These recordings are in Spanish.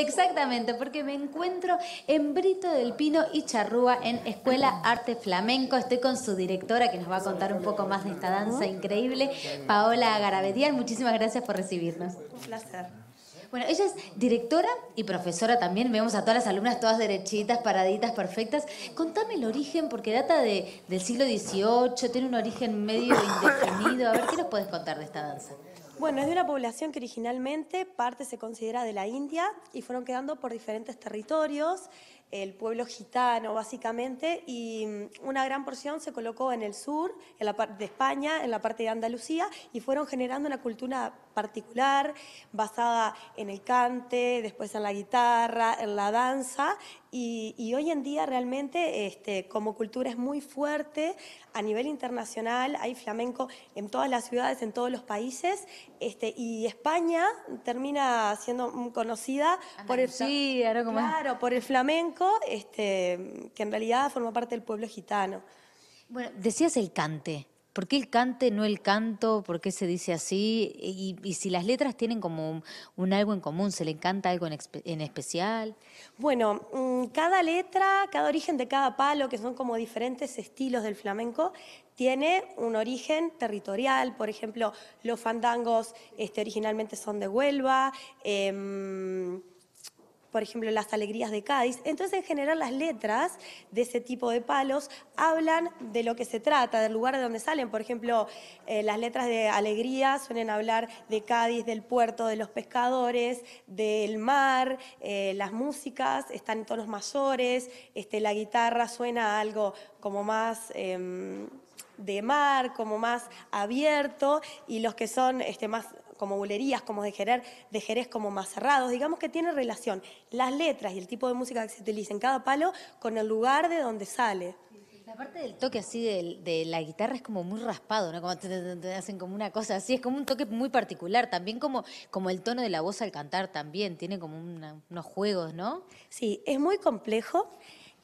Exactamente, porque me encuentro en Brito del Pino y Charrúa en Escuela Arte Flamenco. Estoy con su directora que nos va a contar un poco más de esta danza increíble, Paola Garabedial. Muchísimas gracias por recibirnos. Un placer. Bueno, ella es directora y profesora también. Vemos a todas las alumnas todas derechitas, paraditas, perfectas. Contame el origen, porque data de, del siglo XVIII, tiene un origen medio indefinido. A ver, ¿qué nos puedes contar de esta danza? Bueno, es de una población que originalmente parte se considera de la India y fueron quedando por diferentes territorios el pueblo gitano, básicamente, y mm, una gran porción se colocó en el sur, en la parte de España, en la parte de Andalucía, y fueron generando una cultura particular basada en el cante, después en la guitarra, en la danza, y, hoy en día realmente este, como cultura es muy fuerte a nivel internacional, hay flamenco en todas las ciudades, en todos los países, este, y España termina siendo conocida por el, claro, por el flamenco este, que en realidad forma parte del pueblo gitano. Bueno, decías el cante. ¿Por qué el cante, no el canto? ¿Por qué se dice así? Y, si las letras tienen como un, algo en común, ¿se le encanta algo en, especial? Bueno, mm, cada letra, cada origen de cada palo, que son como diferentes estilos del flamenco, tiene un origen territorial. Por ejemplo, los fandangos este, originalmente son de Huelva. Eh, por ejemplo, Las Alegrías de Cádiz. Entonces, en general, las letras de ese tipo de palos hablan de lo que se trata, del lugar de donde salen. Por ejemplo, eh, las letras de Alegría suelen hablar de Cádiz, del puerto, de los pescadores, del mar, eh, las músicas están en tonos mayores, este, la guitarra suena algo como más... Em, de mar, como más abierto, y los que son este, más como bulerías, como de Jerez, de Jerez como más cerrados. Digamos que tiene relación las letras y el tipo de música que se utiliza en cada palo con el lugar de donde sale. La parte del toque así de, la guitarra es como muy raspado, ¿no? Como te, hacen como una cosa así, es como un toque muy particular, también como, como el tono de la voz al cantar también, tiene como unos juegos, ¿no? Sí, es muy complejo.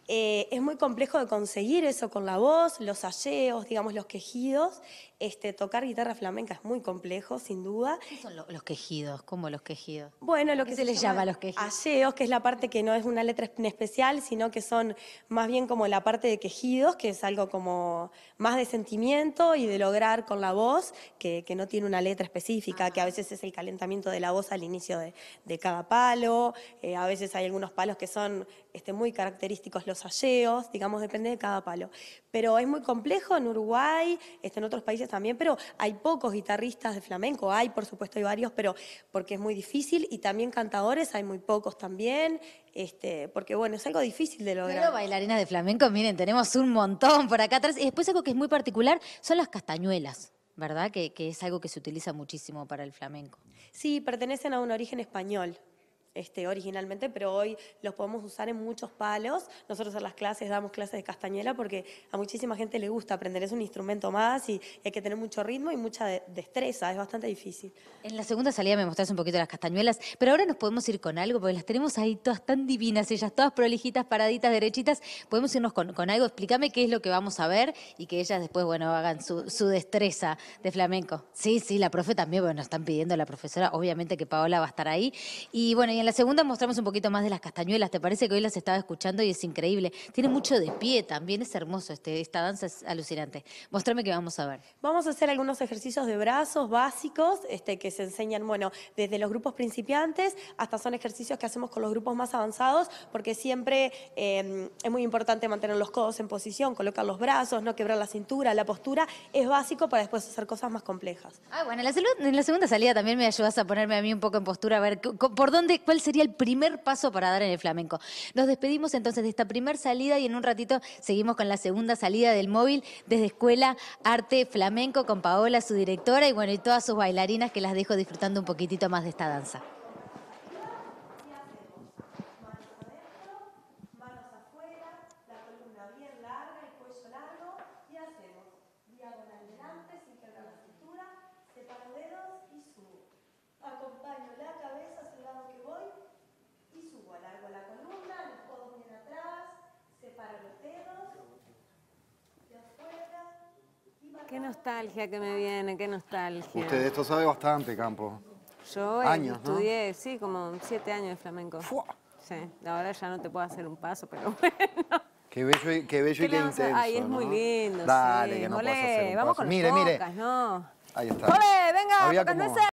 Eh, es muy complejo de conseguir eso con la voz, los alleos, digamos, los quejidos. Este, tocar guitarra flamenca es muy complejo, sin duda. ¿Qué son los quejidos? ¿Cómo los quejidos? Bueno, lo que se, les llama, los quejidos. Alleos, que es la parte que no es una letra en especial, sino que son más bien como la parte de quejidos, que es algo como más de sentimiento y de lograr con la voz, que, que no tiene una letra específica, que a ah. veces es el calentamiento de la voz al inicio de, de cada palo. Eh, a veces hay algunos palos que son este, muy característicos los alleos, digamos, depende de cada palo. Pero es muy complejo en Uruguay, está en otros países también, pero hay pocos guitarristas de flamenco, hay por supuesto hay varios, pero porque es muy difícil, y también cantadores, hay muy pocos también, este, porque bueno, es algo difícil de lograr. Pero bailarinas de flamenco, miren, tenemos un montón por acá atrás. Y después algo que es muy particular son las castañuelas. ¿verdad? Que, que, es algo que se utiliza muchísimo para el flamenco. Sí, pertenecen a un origen español. Este, originalmente, pero hoy los podemos usar en muchos palos. Nosotros en las clases damos clases de castañuela porque a muchísima gente le gusta aprender, es un instrumento más y, hay que tener mucho ritmo y mucha destreza, es bastante difícil. En la segunda salida me mostraste un poquito las castañuelas, pero ahora nos podemos ir con algo porque las tenemos ahí todas tan divinas, ellas todas prolijitas, paraditas, derechitas. Podemos irnos con, algo, explícame qué es lo que vamos a ver y que ellas después, bueno, hagan su, destreza de flamenco. Sí, sí, la profe también, bueno, están pidiendo la profesora, obviamente que Paola va a estar ahí. Y bueno, y en la segunda mostramos un poquito más de las castañuelas. Te parece que hoy las estaba escuchando y es increíble. Tiene mucho de pie también, es hermoso. Este, esta danza es alucinante. Mostrame qué vamos a ver. Vamos a hacer algunos ejercicios de brazos básicos este, que se enseñan, bueno, desde los grupos principiantes hasta son ejercicios que hacemos con los grupos más avanzados, porque siempre em, es muy importante mantener los codos en posición, colocar los brazos, no quebrar la cintura, la postura. Es básico para después hacer cosas más complejas. Ah, bueno, en la, en la segunda salida también me ayudas a ponerme a mí un poco en postura, a ver por dónde sería el primer paso para dar en el flamenco. Nos despedimos entonces de esta primera salida y en un ratito seguimos con la segunda salida del móvil desde Escuela Arte Flamenco con Paola, su directora, y bueno, y todas sus bailarinas que las dejo disfrutando un poquitito más de esta danza. Qué nostalgia que me viene, qué nostalgia. Usted esto sabe bastante, Campo. Yo eh, estudié, sí, como siete años de flamenco. Sí, la ahora ya no te puedo hacer un paso, pero bueno. Qué bello y qué, bello intenso. Ay, es muy lindo. Dale, sí. que no Vamos con mire, las mire. ¿no? Ahí está. Olé, venga, Había